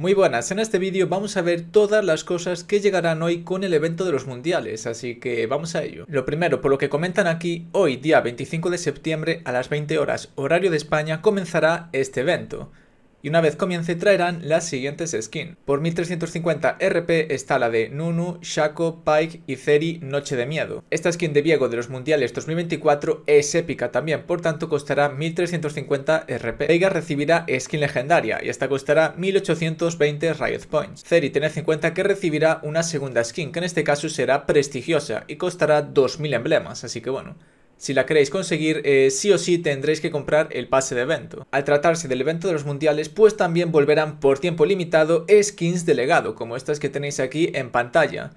Muy buenas, en este vídeo vamos a ver todas las cosas que llegarán hoy con el evento de los mundiales, así que vamos a ello. Lo primero, por lo que comentan aquí, hoy día 25 de septiembre a las 20 horas horario de España comenzará este evento y una vez comience traerán las siguientes skins. Por 1350 RP está la de Nunu, Shaco, Pike y Zeri Noche de Miedo. Esta skin de Viego de los Mundiales 2024 es épica también, por tanto costará 1350 RP. Vega recibirá skin legendaria y esta costará 1820 Riot Points. Zeri tened en cuenta que recibirá una segunda skin, que en este caso será prestigiosa y costará 2000 emblemas, así que bueno, si la queréis conseguir, eh, sí o sí tendréis que comprar el pase de evento. Al tratarse del evento de los mundiales, pues también volverán por tiempo limitado skins de legado, como estas que tenéis aquí en pantalla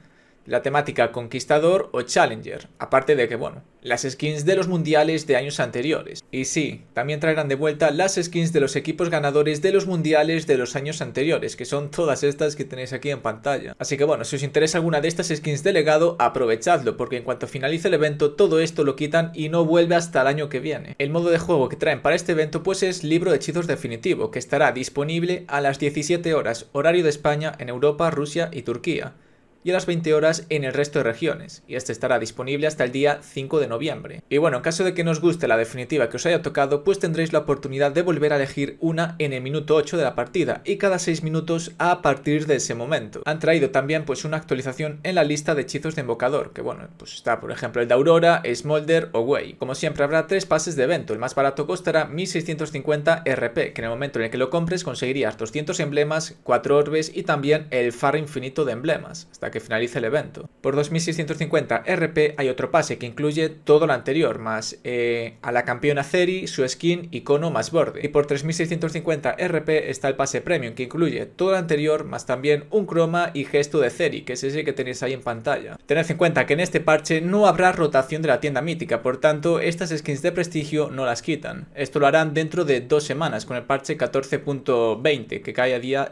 la temática conquistador o challenger, aparte de que, bueno, las skins de los mundiales de años anteriores. Y sí, también traerán de vuelta las skins de los equipos ganadores de los mundiales de los años anteriores, que son todas estas que tenéis aquí en pantalla. Así que bueno, si os interesa alguna de estas skins de legado, aprovechadlo, porque en cuanto finalice el evento todo esto lo quitan y no vuelve hasta el año que viene. El modo de juego que traen para este evento pues es libro de hechizos definitivo, que estará disponible a las 17 horas, horario de España en Europa, Rusia y Turquía y a las 20 horas en el resto de regiones, y este estará disponible hasta el día 5 de noviembre. Y bueno, en caso de que no os guste la definitiva que os haya tocado, pues tendréis la oportunidad de volver a elegir una en el minuto 8 de la partida, y cada 6 minutos a partir de ese momento. Han traído también pues una actualización en la lista de hechizos de invocador, que bueno, pues está por ejemplo el de Aurora, Smolder o Way. Como siempre habrá tres pases de evento, el más barato costará 1650 RP, que en el momento en el que lo compres conseguirías 200 emblemas, 4 orbes y también el far infinito de emblemas. Hasta que finalice el evento. Por 2650 RP hay otro pase que incluye todo lo anterior, más eh, a la campeona Ceri, su skin, icono más borde. Y por 3650 RP está el pase premium que incluye todo lo anterior, más también un croma y gesto de Ceri, que es ese que tenéis ahí en pantalla. Tened en cuenta que en este parche no habrá rotación de la tienda mítica, por tanto estas skins de prestigio no las quitan. Esto lo harán dentro de dos semanas con el parche 14.20 que cae a día 9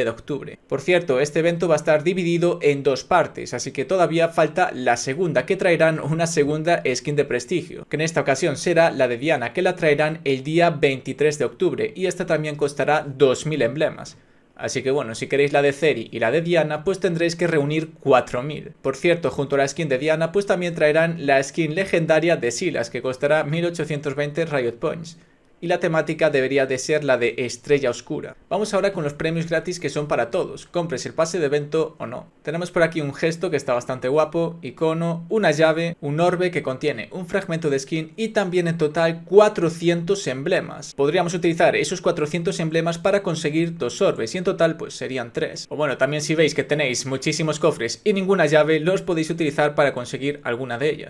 eh, de octubre. Por cierto, este evento va a estar dividido en dos partes, así que todavía falta la segunda, que traerán una segunda skin de prestigio, que en esta ocasión será la de Diana, que la traerán el día 23 de octubre, y esta también costará 2000 emblemas. Así que bueno, si queréis la de Ceri y la de Diana, pues tendréis que reunir 4000. Por cierto, junto a la skin de Diana, pues también traerán la skin legendaria de Silas, que costará 1820 Riot Points y la temática debería de ser la de Estrella Oscura. Vamos ahora con los premios gratis que son para todos, compres el pase de evento o no. Tenemos por aquí un gesto que está bastante guapo, icono, una llave, un orbe que contiene un fragmento de skin y también en total 400 emblemas. Podríamos utilizar esos 400 emblemas para conseguir dos orbes y en total pues serían tres. O bueno, también si veis que tenéis muchísimos cofres y ninguna llave, los podéis utilizar para conseguir alguna de ellas.